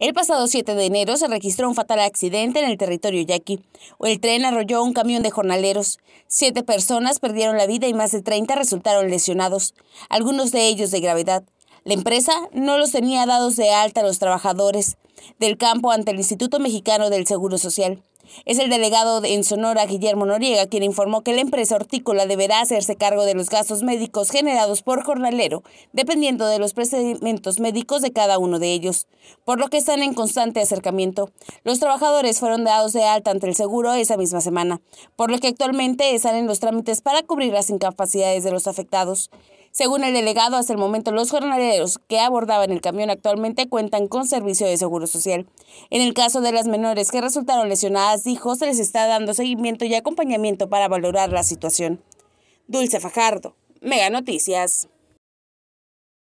El pasado 7 de enero se registró un fatal accidente en el territorio yaqui. El tren arrolló un camión de jornaleros. Siete personas perdieron la vida y más de 30 resultaron lesionados, algunos de ellos de gravedad. La empresa no los tenía dados de alta a los trabajadores del campo ante el Instituto Mexicano del Seguro Social. Es el delegado en Sonora, Guillermo Noriega, quien informó que la empresa hortícola deberá hacerse cargo de los gastos médicos generados por jornalero, dependiendo de los procedimientos médicos de cada uno de ellos, por lo que están en constante acercamiento. Los trabajadores fueron dados de alta ante el seguro esa misma semana, por lo que actualmente están en los trámites para cubrir las incapacidades de los afectados. Según el delegado, hasta el momento los jornaleros que abordaban el camión actualmente cuentan con servicio de seguro social. En el caso de las menores que resultaron lesionadas, dijo, se les está dando seguimiento y acompañamiento para valorar la situación. Dulce Fajardo, Mega Noticias.